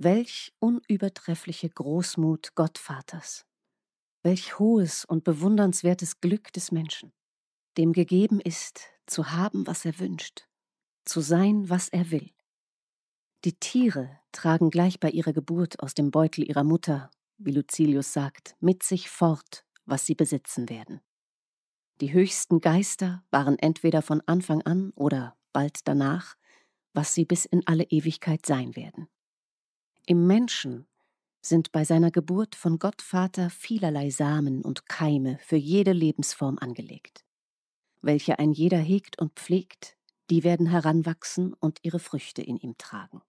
Welch unübertreffliche Großmut Gottvaters! Welch hohes und bewundernswertes Glück des Menschen, dem gegeben ist, zu haben, was er wünscht, zu sein, was er will. Die Tiere tragen gleich bei ihrer Geburt aus dem Beutel ihrer Mutter, wie Lucilius sagt, mit sich fort, was sie besitzen werden. Die höchsten Geister waren entweder von Anfang an oder bald danach, was sie bis in alle Ewigkeit sein werden. Im Menschen sind bei seiner Geburt von Gott Vater vielerlei Samen und Keime für jede Lebensform angelegt, welche ein jeder hegt und pflegt, die werden heranwachsen und ihre Früchte in ihm tragen.